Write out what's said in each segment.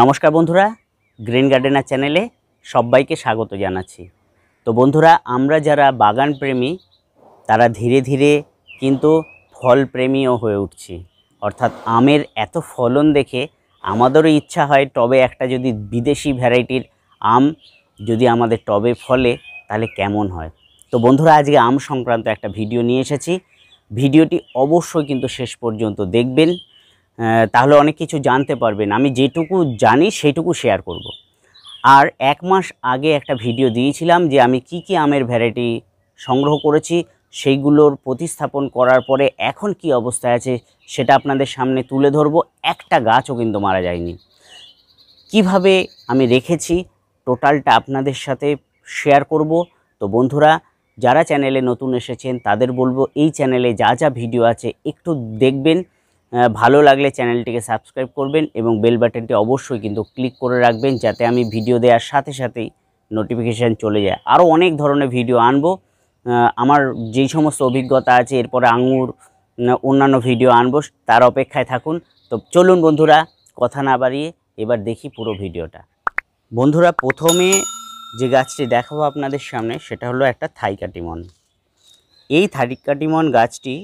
নমস্কার বন্ধুরা green gardener চ্যানেলে সবাইকে স্বাগত জানাচ্ছি তো বন্ধুরা আমরা যারা বাগান প্রেমী তারা ধীরে ধীরে কিন্তু ফল প্রেমীও হয়ে উঠছি অর্থাৎ আমের এত ফলন দেখে আমাদেরও ইচ্ছা হয় টবে একটা যদি বিদেশি ভ্যারাইটির আম যদি আমাদের টবে ফলে তাহলে কেমন হয় তো বন্ধুরা আজকে আম সংক্রান্ত একটা ভিডিও নিয়ে এসেছি ভিডিওটি অবশ্যই কিন্তু শেষ পর্যন্ত দেখবেন তাহলে অনেক কিছু জানতে পারবেন আমি যেটুকু জানি সেটুকু শেয়ার করব। আর এক মাস আগে একটা ভিডিও দিয়েছিলাম যে আমি কি কি আমের ভ্যারাইটি সংগ্রহ করেছি সেইগুলোর প্রতিস্থাপন করার পরে এখন কি অবস্থায় আছে সেটা আপনাদের সামনে তুলে ধরবো একটা গাছও কিন্তু মারা যায়নি কিভাবে আমি রেখেছি টোটালটা আপনাদের সাথে শেয়ার করব তো বন্ধুরা যারা চ্যানেলে নতুন এসেছেন তাদের বলবো এই চ্যানেলে যা যা ভিডিও আছে একটু দেখবেন ভালো লাগলে চ্যানেলটিকে সাবস্ক্রাইব করবেন এবং বেল বাটনটি অবশ্যই কিন্তু ক্লিক করে রাখবেন যাতে আমি ভিডিও দেওয়ার সাথে সাথেই নোটিফিকেশান চলে যায় আরও অনেক ধরনের ভিডিও আনবো আমার যেই সমস্ত অভিজ্ঞতা আছে এরপরে আঙুর অন্যান্য ভিডিও আনব তার অপেক্ষায় থাকুন তো চলুন বন্ধুরা কথা না বাড়িয়ে এবার দেখি পুরো ভিডিওটা বন্ধুরা প্রথমে যে গাছটি দেখাবো আপনাদের সামনে সেটা হলো একটা থাইকাটিমন এই থাইকাটিমন গাছটি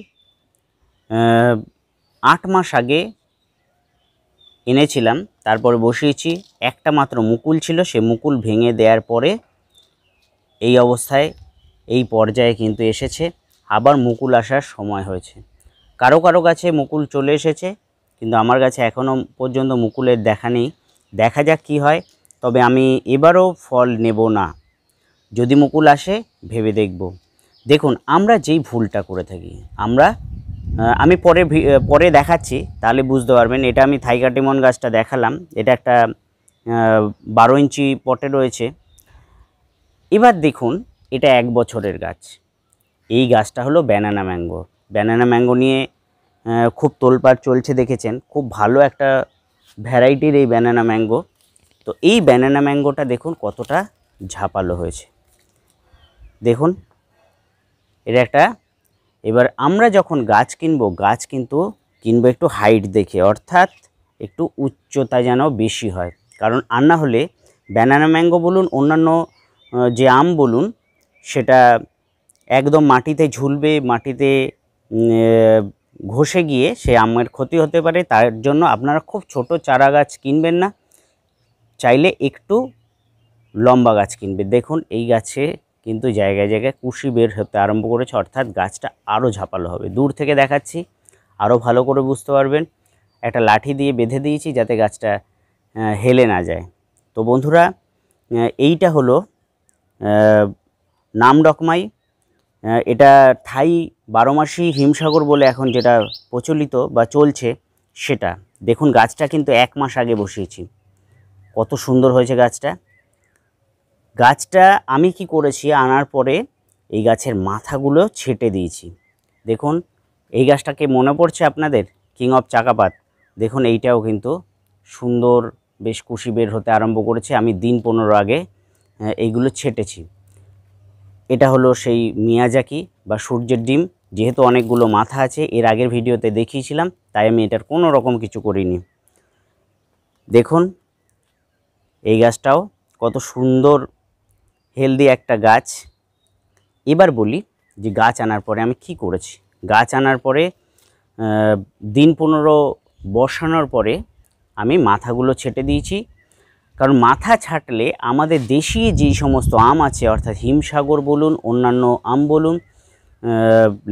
আট মাস আগে এনেছিলাম তারপরে বসিয়েছি একটা মাত্র মুকুল ছিল সে মুকুল ভেঙে দেওয়ার পরে এই অবস্থায় এই পর্যায়ে কিন্তু এসেছে আবার মুকুল আসার সময় হয়েছে কারো কারো কাছে মুকুল চলে এসেছে কিন্তু আমার কাছে এখনও পর্যন্ত মুকুলের দেখা নেই দেখা যাক কী হয় তবে আমি এবারও ফল নেব না যদি মুকুল আসে ভেবে দেখব দেখুন আমরা যেই ভুলটা করে থাকি আমরা আমি পরে পরে দেখাচ্ছি তাহলে বুঝতে পারবেন এটা আমি থাইকাটিমন গাছটা দেখালাম এটা একটা বারো ইঞ্চি পটে রয়েছে এবার দেখুন এটা এক বছরের গাছ এই গাছটা হলো ব্যানানা ম্যাঙ্গো ব্যানানা ম্যাঙ্গো নিয়ে খুব তোলপাট চলছে দেখেছেন খুব ভালো একটা ভ্যারাইটির এই ব্যানানা ম্যাঙ্গো তো এই ব্যানানা ম্যাঙ্গোটা দেখুন কতটা ঝাপালো হয়েছে দেখুন এটা একটা এবার আমরা যখন গাছ কিনবো গাছ কিন্তু কিনবো একটু হাইট দেখে অর্থাৎ একটু উচ্চতা যেন বেশি হয় কারণ আর না হলে ব্যানানা ম্যাঙ্গো বলুন অন্যান্য যে আম বলুন সেটা একদম মাটিতে ঝুলবে মাটিতে ঘষে গিয়ে সে আমের ক্ষতি হতে পারে তার জন্য আপনারা খুব ছোট চারা গাছ কিনবেন না চাইলে একটু লম্বা গাছ কিনবে দেখুন এই গাছে কিন্তু জায়গায় জায়গায় কুশি বের হতে আরম্ভ করেছে অর্থাৎ গাছটা আরও ঝাঁপালো হবে দূর থেকে দেখাচ্ছি আরও ভালো করে বুঝতে পারবেন একটা লাঠি দিয়ে বেঁধে দিয়েছি যাতে গাছটা হেলে না যায় তো বন্ধুরা এইটা হলো নাম ডকমাই এটা থাই বারোমাসি হিমসাগর বলে এখন যেটা প্রচলিত বা চলছে সেটা দেখুন গাছটা কিন্তু এক মাস আগে বসিয়েছি কত সুন্দর হয়েছে গাছটা গাছটা আমি কি করেছি আনার পরে এই গাছের মাথাগুলো ছেটে দিয়েছি দেখুন এই গাছটাকে মনে পড়ছে আপনাদের কিং অফ চাকাপাত দেখুন এইটাও কিন্তু সুন্দর বেশ কুশি বের হতে আরম্ভ করেছে আমি দিন পনেরো আগে এইগুলো ছেটেছি এটা হলো সেই মিয়াজাকি বা সূর্যের ডিম যেহেতু অনেকগুলো মাথা আছে এর আগের ভিডিওতে দেখিয়েছিলাম তাই আমি এটার কোনো রকম কিছু করিনি দেখুন এই গাছটাও কত সুন্দর হেলদি একটা গাছ এবার বলি যে গাছ আনার পরে আমি কি করেছি গাছ আনার পরে দিন পনেরো বসানোর পরে আমি মাথাগুলো ছেটে দিয়েছি কারণ মাথা ছাটলে আমাদের দেশি যেই সমস্ত আম আছে অর্থাৎ হিমসাগর বলুন অন্যান্য আম বলুন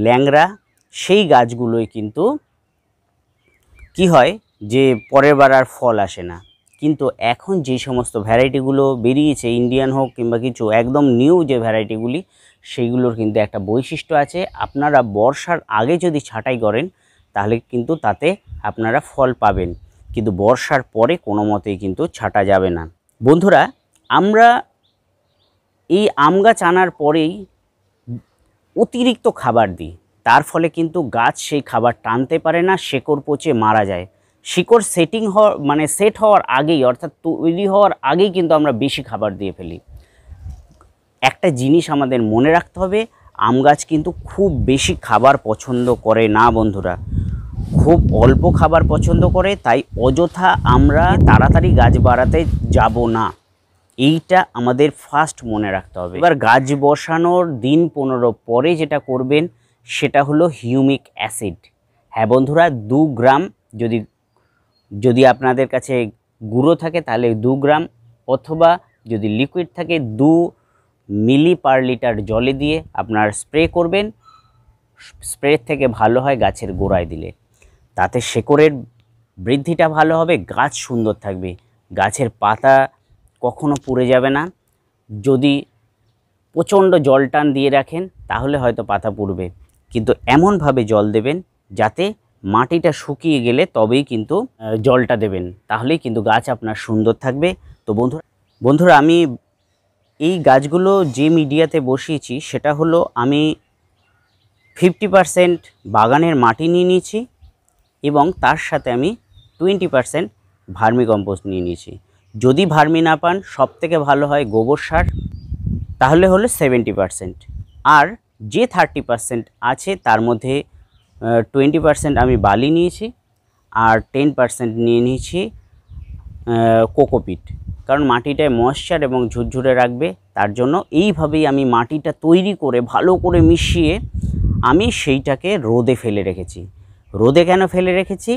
ল্যাংরা সেই গাছগুলোই কিন্তু কি হয় যে পরের বার আর ফল আসে না কিন্তু এখন যে সমস্ত ভ্যারাইটিগুলো বেরিয়েছে ইন্ডিয়ান হোক কিংবা কিছু একদম নিউ যে ভ্যারাইটিগুলি সেইগুলোর কিন্তু একটা বৈশিষ্ট্য আছে আপনারা বর্ষার আগে যদি ছাঁটাই করেন তাহলে কিন্তু তাতে আপনারা ফল পাবেন কিন্তু বর্ষার পরে কোনো মতেই কিন্তু ছাঁটা যাবে না বন্ধুরা আমরা এই আম গাছ আনার পরেই অতিরিক্ত খাবার দিই তার ফলে কিন্তু গাছ সেই খাবার টানতে পারে না শেকড় পচে মারা যায় শিকড় সেটিং হওয়ার মানে সেট হওয়ার আগেই অর্থাৎ তৈরি হওয়ার আগেই কিন্তু আমরা বেশি খাবার দিয়ে ফেলি একটা জিনিস আমাদের মনে রাখতে হবে আম গাছ কিন্তু খুব বেশি খাবার পছন্দ করে না বন্ধুরা খুব অল্প খাবার পছন্দ করে তাই অযথা আমরা তাড়াতাড়ি গাছ বাড়াতে যাব না এইটা আমাদের ফার্স্ট মনে রাখতে হবে এবার গাছ বসানোর দিন পনেরো পরে যেটা করবেন সেটা হলো হিউমিক অ্যাসিড হ্যাঁ বন্ধুরা দু গ্রাম যদি যদি আপনাদের কাছে গুঁড়ো থাকে তাহলে দু গ্রাম অথবা যদি লিকুইড থাকে দু মিলি পার লিটার জলে দিয়ে আপনার স্প্রে করবেন স্প্রে থেকে ভালো হয় গাছের গোড়ায় দিলে তাতে শেকড়ের বৃদ্ধিটা ভালো হবে গাছ সুন্দর থাকবে গাছের পাতা কখনো পুড়ে যাবে না যদি প্রচণ্ড জল টান দিয়ে রাখেন তাহলে হয়তো পাতা পুড়বে কিন্তু এমনভাবে জল দেবেন যাতে মাটিটা শুকিয়ে গেলে তবেই কিন্তু জলটা দেবেন তাহলেই কিন্তু গাছ আপনার সুন্দর থাকবে তো বন্ধুরা বন্ধুরা আমি এই গাছগুলো যে মিডিয়াতে বসিয়েছি সেটা হলো আমি ফিফটি পারসেন্ট বাগানের মাটি নিয়ে নিয়েছি এবং তার সাথে আমি টোয়েন্টি পারসেন্ট ভার্মি কম্পোস্ট নিয়ে নিয়েছি যদি ভার্মি না পান সব থেকে ভালো হয় গোবর সার তাহলে হলো সেভেন্টি পারসেন্ট আর যে থার্টি পারসেন্ট আছে তার মধ্যে টোয়েন্টি পারসেন্ট আমি বালি নিয়েছি আর টেন পারসেন্ট নিয়ে নিয়েছি কোকোপিট কারণ মাটিটায় ময়শ্চার এবং ঝুরঝুরে রাখবে তার জন্য এইভাবেই আমি মাটিটা তৈরি করে ভালো করে মিশিয়ে আমি সেইটাকে রোদে ফেলে রেখেছি রোদে কেন ফেলে রেখেছি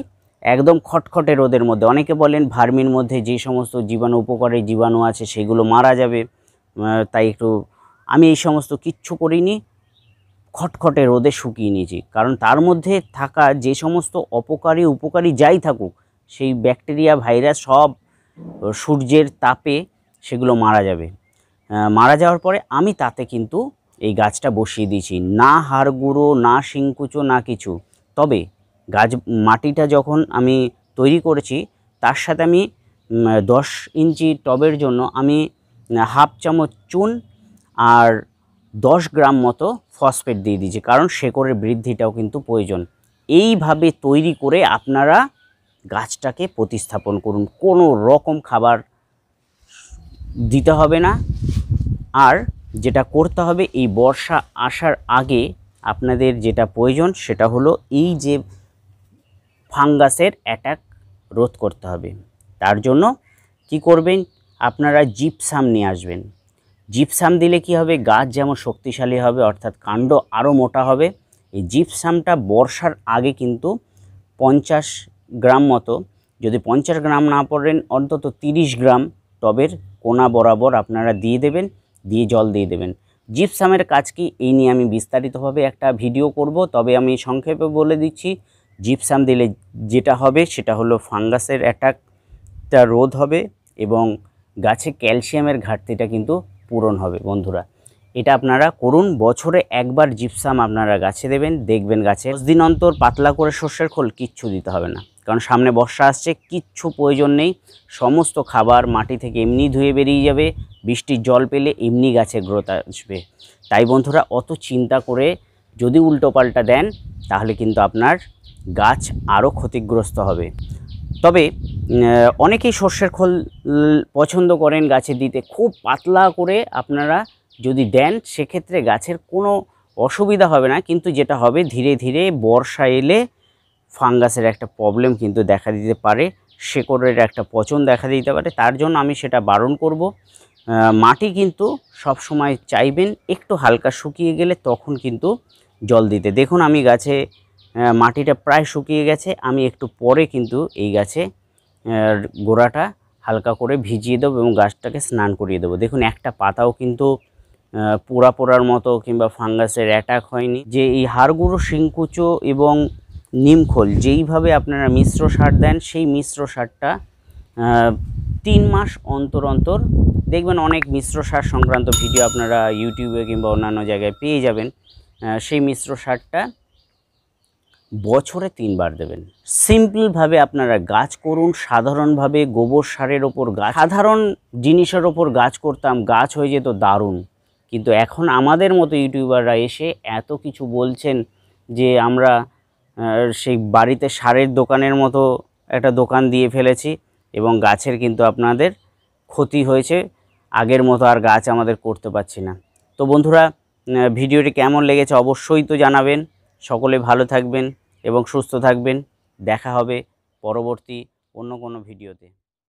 একদম খটখটে রোদের মধ্যে অনেকে বলেন ভার্মির মধ্যে যে সমস্ত জীবাণু উপকারী জীবাণু আছে সেগুলো মারা যাবে তাই একটু আমি এই সমস্ত কিচ্ছু করিনি খটখটে রোদে শুকিয়ে নিয়েছি কারণ তার মধ্যে থাকা যে সমস্ত অপকারী উপকারী যাই থাকুক সেই ব্যাকটেরিয়া ভাইরাস সব সূর্যের তাপে সেগুলো মারা যাবে মারা যাওয়ার পরে আমি তাতে কিন্তু এই গাছটা বসিয়ে দিয়েছি না হাড় গুঁড়ো না শিংকুচো না কিছু তবে গাছ মাটিটা যখন আমি তৈরি করেছি তার সাথে আমি দশ ইঞ্চি টবের জন্য আমি হাফ চামচ চুন আর দশ গ্রাম মতো ফসফেট দিয়ে দিয়েছি কারণ শেকড়ের বৃদ্ধিটাও কিন্তু প্রয়োজন এইভাবে তৈরি করে আপনারা গাছটাকে প্রতিস্থাপন করুন কোনো রকম খাবার দিতে হবে না আর যেটা করতে হবে এই বর্ষা আসার আগে আপনাদের যেটা প্রয়োজন সেটা হলো এই যে ফাঙ্গাসের অ্যাটাক রোধ করতে হবে তার জন্য কি করবেন আপনারা জিপসাম নিয়ে আসবেন জিপসাম দিলে কি হবে গাছ যেমন শক্তিশালী হবে অর্থাৎ কাণ্ড আরও মোটা হবে এই জিপসামটা বর্ষার আগে কিন্তু পঞ্চাশ গ্রাম মতো যদি পঞ্চাশ গ্রাম না পড়েন অন্তত তিরিশ গ্রাম টবের কোনা বরাবর আপনারা দিয়ে দেবেন দিয়ে জল দিয়ে দেবেন জিপসামের কাজ কি এই নিয়ে আমি বিস্তারিতভাবে একটা ভিডিও করব তবে আমি সংক্ষেপে বলে দিচ্ছি জিপসাম দিলে যেটা হবে সেটা হলো ফাঙ্গাসের অ্যাটাকটা রোধ হবে এবং গাছে ক্যালসিয়ামের ঘাটতিটা কিন্তু পূরণ হবে বন্ধুরা এটা আপনারা করুন বছরে একবার জিপসাম আপনারা গাছে দেবেন দেখবেন গাছে দশ দিন অন্তর পাতলা করে সর্ষের খোল কিচ্ছু দিতে হবে না কারণ সামনে বর্ষা আসছে কিচ্ছু প্রয়োজন নেই সমস্ত খাবার মাটি থেকে এমনি ধুয়ে বেরিয়ে যাবে বৃষ্টির জল পেলে এমনি গাছে গ্রোথ আসবে তাই বন্ধুরা অত চিন্তা করে যদি উল্টোপাল্টা দেন তাহলে কিন্তু আপনার গাছ আরও ক্ষতিগ্রস্ত হবে তবে অনেকেই সর্ষের খোল পছন্দ করেন গাছে দিতে খুব পাতলা করে আপনারা যদি দেন সেক্ষেত্রে গাছের কোনো অসুবিধা হবে না কিন্তু যেটা হবে ধীরে ধীরে বর্ষা এলে ফাঙ্গাসের একটা প্রবলেম কিন্তু দেখা দিতে পারে শেকড়ের একটা পচন দেখা দিতে পারে তার জন্য আমি সেটা বারণ করব মাটি কিন্তু সব সময় চাইবেন একটু হালকা শুকিয়ে গেলে তখন কিন্তু জল দিতে দেখুন আমি গাছে মাটিটা প্রায় শুকিয়ে গেছে আমি একটু পরে কিন্তু এই গাছে গোড়াটা হালকা করে ভিজিয়ে দেবো এবং গাছটাকে স্নান করিয়ে দেবো দেখুন একটা পাতাও কিন্তু পোড়া পোড়ার মতো কিংবা ফাঙ্গাসের অ্যাটাক হয়নি যে এই হাড়গুঁড়ো শিংকুচো এবং নিমখোল যেইভাবে আপনারা মিশ্র সার দেন সেই মিশ্র সারটা তিন মাস অন্তর অন্তর দেখবেন অনেক মিশ্র সার সংক্রান্ত ভিডিও আপনারা ইউটিউবে কিংবা অন্যান্য জায়গায় পেয়ে যাবেন সেই মিশ্র সারটা বছরে তিনবার দেবেন সিম্পলভাবে আপনারা গাছ করুন সাধারণভাবে গোবর সারের ওপর গাছ সাধারণ জিনিসের ওপর গাছ করতাম গাছ হয়ে যেত দারুণ কিন্তু এখন আমাদের মতো ইউটিউবাররা এসে এত কিছু বলছেন যে আমরা সেই বাড়িতে সারের দোকানের মতো একটা দোকান দিয়ে ফেলেছি এবং গাছের কিন্তু আপনাদের ক্ষতি হয়েছে আগের মতো আর গাছ আমাদের করতে পারছি না তো বন্ধুরা ভিডিওটি কেমন লেগেছে অবশ্যই তো জানাবেন সকলে ভালো থাকবেন এবং সুস্থ থাকবেন দেখা হবে পরবর্তী অন্য কোনো ভিডিওতে